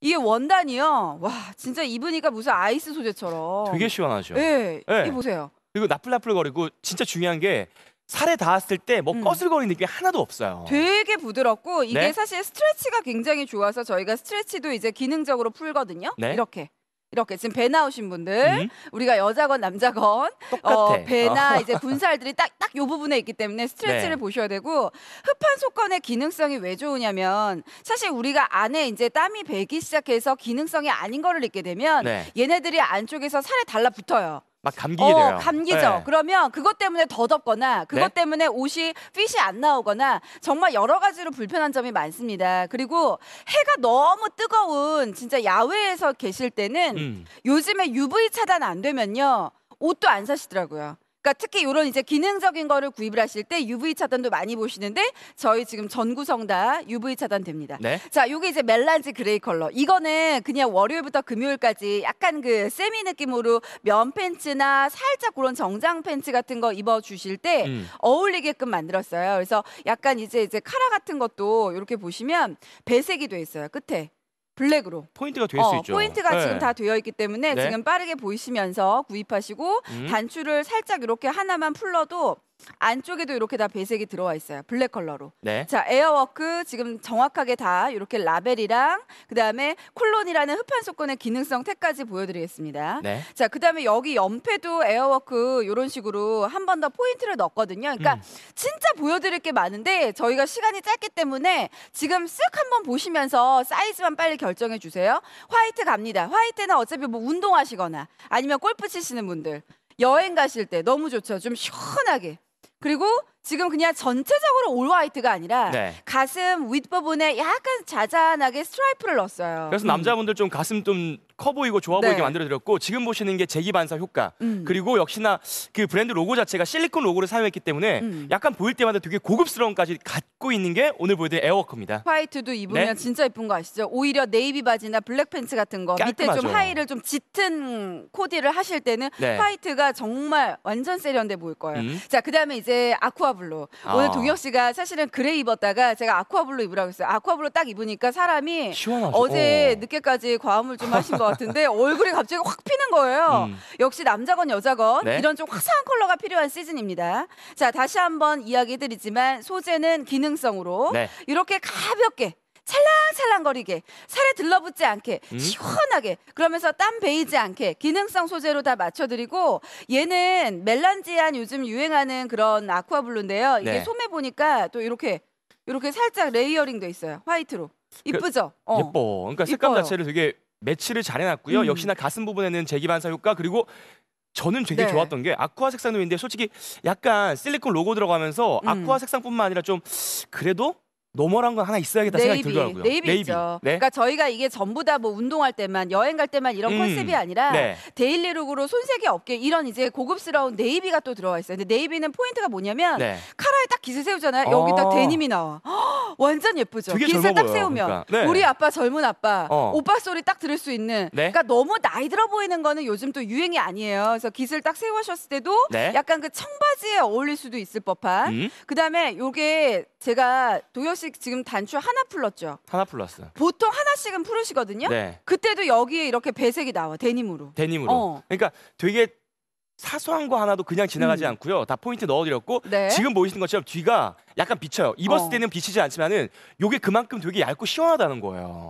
이게 원단이요. 와, 진짜 입으니까 무슨 아이스 소재처럼. 되게 시원하죠. 예. 네. 예. 이 보세요. 그리고 나풀나풀거리고 진짜 중요한 게 살에 닿았을 때뭐 음. 거슬거리는 느낌이 하나도 없어요. 되게 부드럽고 이게 네? 사실 스트레치가 굉장히 좋아서 저희가 스트레치도 이제 기능적으로 풀거든요. 네? 이렇게. 이렇게 지금 배 나오신 분들 음? 우리가 여자건 남자건 어, 배나 어. 이제 군살들이 딱딱요 부분에 있기 때문에 스트레치를 네. 보셔야 되고 흡한 속건의 기능성이 왜 좋으냐면 사실 우리가 안에 이제 땀이 배기 시작해서 기능성이 아닌 거를 입게 되면 네. 얘네들이 안쪽에서 살에 달라붙어요. 막 감기게 어, 돼요. 감기죠. 네. 그러면 그것 때문에 더 덥거나 그것 네? 때문에 옷이 핏이 안 나오거나 정말 여러 가지로 불편한 점이 많습니다. 그리고 해가 너무 뜨거운 진짜 야외에서 계실 때는 음. 요즘에 UV 차단 안 되면요. 옷도 안 사시더라고요. 그러니까 특히 이런 이제 기능적인 거를 구입을 하실 때 UV 차단도 많이 보시는데 저희 지금 전구성 다 UV 차단됩니다. 네? 자, 요게 이제 멜란지 그레이 컬러. 이거는 그냥 월요일부터 금요일까지 약간 그 세미 느낌으로 면 팬츠나 살짝 그런 정장 팬츠 같은 거 입어 주실 때 음. 어울리게끔 만들었어요. 그래서 약간 이제 이제 카라 같은 것도 이렇게 보시면 배색이 돼 있어요. 끝에. 블랙으로 포인트가 될수 어, 있죠. 포인트가 네. 지금 다 되어 있기 때문에 네. 지금 빠르게 보이시면서 구입하시고 음. 단추를 살짝 이렇게 하나만 풀러도 안쪽에도 이렇게 다 배색이 들어와 있어요. 블랙 컬러로. 네. 자, 에어워크 지금 정확하게 다 이렇게 라벨이랑 그다음에 쿨론이라는 흡판 속건의 기능성 택까지 보여드리겠습니다. 네. 자, 그다음에 여기 연패도 에어워크 이런 식으로 한 번 더 포인트를 넣었거든요. 그러니까 음. 진짜 보여드릴 게 많은데 저희가 시간이 짧기 때문에 지금 쓱 한번 보시면서 사이즈만 빨리 결정해 주세요. 화이트 갑니다. 화이트는 어차피 뭐 운동하시거나 아니면 골프 치시는 분들 여행 가실 때 너무 좋죠. 좀 시원하게. 그리고 지금 그냥 전체적으로 올 화이트가 아니라 네. 가슴 윗부분에 약간 자잔하게 스트라이프를 넣었어요. 그래서 음. 남자분들 좀 가슴 좀 커 보이고 좋아 보이게 네. 만들어드렸고 지금 보시는 게 재기 반사 효과 음. 그리고 역시나 그 브랜드 로고 자체가 실리콘 로고를 사용했기 때문에 음. 약간 보일 때마다 되게 고급스러움까지 갖고 있는 게 오늘 보여드린 에어워크입니다 화이트도 입으면 네. 진짜 예쁜 거 아시죠? 오히려 네이비 바지나 블랙 팬츠 같은 거 깔끔하죠. 밑에 좀하이를좀 짙은 코디를 하실 때는 네. 화이트가 정말 완전 세련돼 보일 거예요. 음. 자 그다음에 이제 아쿠아 아쿠아블루. 아. 오늘 아. 동혁 씨가 사실은 그레이 입었다가 제가 아쿠아블루 입으라고 했어요. 아쿠아블루 딱 입으니까 사람이 시원하죠. 어제 오. 어. 늦게까지 과음을 좀 하신 것 같은데 얼굴이 갑자기 확 피는 거예요. 음. 역시 남자건 여자건 네? 이런 좀 화사한 컬러가 필요한 시즌입니다. 자 다시 한번 이야기 드리지만 소재는 기능성으로 네. 이렇게 가볍게 찰랑찰랑거리게 살에 들러붙지 않게 음? 시원하게 그러면서 땀 베이지 않게 기능성 소재로 다 맞춰드리고 얘는 멜란지한 요즘 유행하는 그런 아쿠아블루인데요. 이게 네. 소매 보니까 또 이렇게 이렇게 살짝 레이어링 돼 있어요. 화이트로. 이쁘죠? 그, 어. 예뻐. 그러니까 색감 이뻐요. 자체를 되게 매치를 잘해놨고요. 음. 역시나 가슴 부분에는 재기반사 효과 그리고 저는 되게 네. 좋았던 게 아쿠아 색상도인데 솔직히 약간 실리콘 로고 들어가면서 음. 아쿠아 색상뿐만 아니라 좀 그래도 노멀한 건 하나 있어야겠다 생각이 네이비. 들더라고요. 네이비, 있죠. 네? 그러니까 저희가 이게 전부 다 뭐 운동할 때만 여행 갈 때만 이런 음, 컨셉이 아니라 네. 데일리룩으로 손색이 없게 이런 이제 고급스러운 네이비가 또 들어와 있어요. 근데 네이비는 포인트가 뭐냐면 네. 카 치마에 딱기을 세우잖아요. 어. 여기 딱 어. 데님이 나와. 허, 완전 예쁘죠. 기게을딱 보여요, 세우면 그러니까. 네. 우리 아빠 젊은 아빠 어. 오빠 소리 딱 들을 수 있는. 네? 그러니까 너무 나이 들어 보이는 거는 요즘 또 유행이 아니에요. 그래서 깃을 딱 세우셨을 때도 네? 약간 그 청바지에 어울릴 수도 있을 법한. 음? 그다음에 요게 제가 도현 씨 지금 단추 하나 풀렀죠. 하나 플러스. 보통 하나씩은 풀으시거든요. 네. 그때도 여기에 이렇게 배색이 나와 데님으로. 데님으로. 어. 그러니까 되게 사소한 거 하나도 그냥 지나가지 음. 않고요. 다 포인트 넣어드렸고 네. 지금 보이시는 것처럼 뒤가 약간 비쳐요. 입었을 어. 때는 비치지 않지만은 요게 그만큼 되게 얇고 시원하다는 거예요.